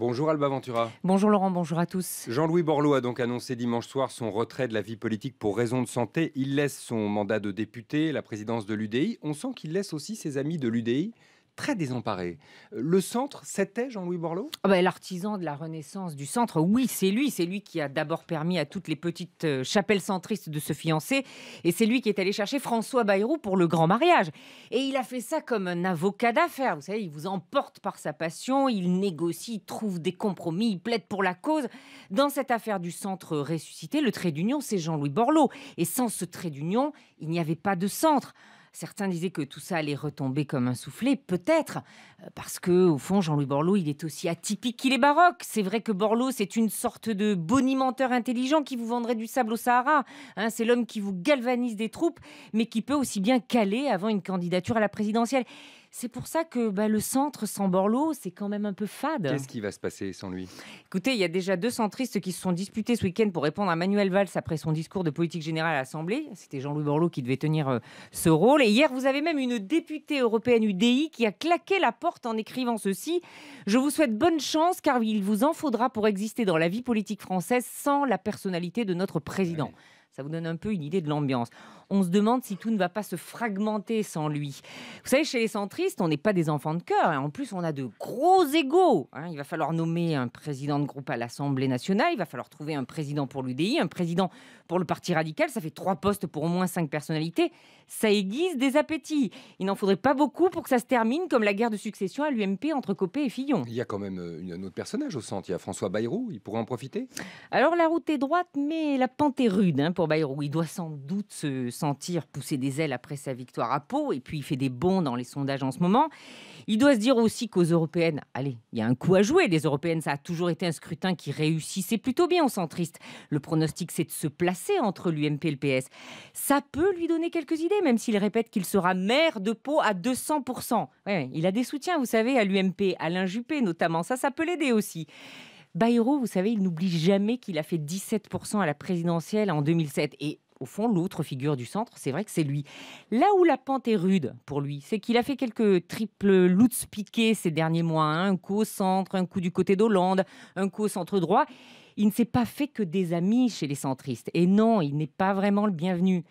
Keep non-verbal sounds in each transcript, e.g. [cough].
Bonjour Alba Ventura. Bonjour Laurent, bonjour à tous. Jean-Louis Borloo a donc annoncé dimanche soir son retrait de la vie politique pour raison de santé. Il laisse son mandat de député, la présidence de l'UDI. On sent qu'il laisse aussi ses amis de l'UDI très désemparé. Euh, le centre, c'était Jean-Louis Borloo ah bah, L'artisan de la renaissance du centre, oui, c'est lui. C'est lui qui a d'abord permis à toutes les petites euh, chapelles centristes de se fiancer. Et c'est lui qui est allé chercher François Bayrou pour le grand mariage. Et il a fait ça comme un avocat d'affaires. Vous savez, il vous emporte par sa passion, il négocie, trouve des compromis, il plaide pour la cause. Dans cette affaire du centre ressuscité, le trait d'union, c'est Jean-Louis Borloo. Et sans ce trait d'union, il n'y avait pas de centre. Certains disaient que tout ça allait retomber comme un soufflet, peut-être, euh, parce que au fond, Jean-Louis Borloo, il est aussi atypique qu'il est baroque. C'est vrai que Borloo, c'est une sorte de bonimenteur intelligent qui vous vendrait du sable au Sahara. Hein, c'est l'homme qui vous galvanise des troupes, mais qui peut aussi bien caler avant une candidature à la présidentielle. C'est pour ça que bah, le centre sans Borloo, c'est quand même un peu fade. Qu'est-ce qui va se passer sans lui Écoutez, il y a déjà deux centristes qui se sont disputés ce week-end pour répondre à Manuel Valls après son discours de politique générale à l'Assemblée. C'était Jean-Louis Borloo qui devait tenir euh, ce rôle. Et hier, vous avez même une députée européenne UDI qui a claqué la porte en écrivant ceci. Je vous souhaite bonne chance car il vous en faudra pour exister dans la vie politique française sans la personnalité de notre président. Ça vous donne un peu une idée de l'ambiance on se demande si tout ne va pas se fragmenter sans lui. Vous savez, chez les centristes, on n'est pas des enfants de cœur. en plus, on a de gros égaux. Hein. Il va falloir nommer un président de groupe à l'Assemblée nationale. Il va falloir trouver un président pour l'UDI, un président pour le Parti radical. Ça fait trois postes pour au moins cinq personnalités. Ça aiguise des appétits. Il n'en faudrait pas beaucoup pour que ça se termine comme la guerre de succession à l'UMP entre Copé et Fillon. Il y a quand même euh, un autre personnage au centre. Il y a François Bayrou. Il pourrait en profiter. Alors la route est droite, mais la pente est rude hein, pour Bayrou. Il doit sans doute se sentir pousser des ailes après sa victoire à Pau, et puis il fait des bons dans les sondages en ce moment. Il doit se dire aussi qu'aux européennes, allez, il y a un coup à jouer. Les européennes, ça a toujours été un scrutin qui réussissait plutôt bien aux centristes. Le pronostic, c'est de se placer entre l'UMP et le PS. Ça peut lui donner quelques idées, même s'il répète qu'il sera maire de Pau à 200%. il a des soutiens, vous savez, à l'UMP, Alain Juppé notamment. Ça, ça peut l'aider aussi. Bayrou, vous savez, il n'oublie jamais qu'il a fait 17% à la présidentielle en 2007. Et au fond, l'autre figure du centre, c'est vrai que c'est lui. Là où la pente est rude pour lui, c'est qu'il a fait quelques triples loots piqués ces derniers mois. Hein. Un coup au centre, un coup du côté d'Hollande, un coup au centre droit. Il ne s'est pas fait que des amis chez les centristes. Et non, il n'est pas vraiment le bienvenu.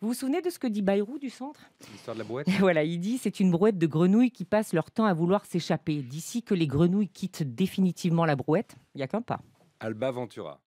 Vous vous souvenez de ce que dit Bayrou du centre L'histoire de la brouette. [laughs] Voilà, il dit c'est une brouette de grenouilles qui passent leur temps à vouloir s'échapper. D'ici que les grenouilles quittent définitivement la brouette, il n'y a qu'un pas. Alba Ventura.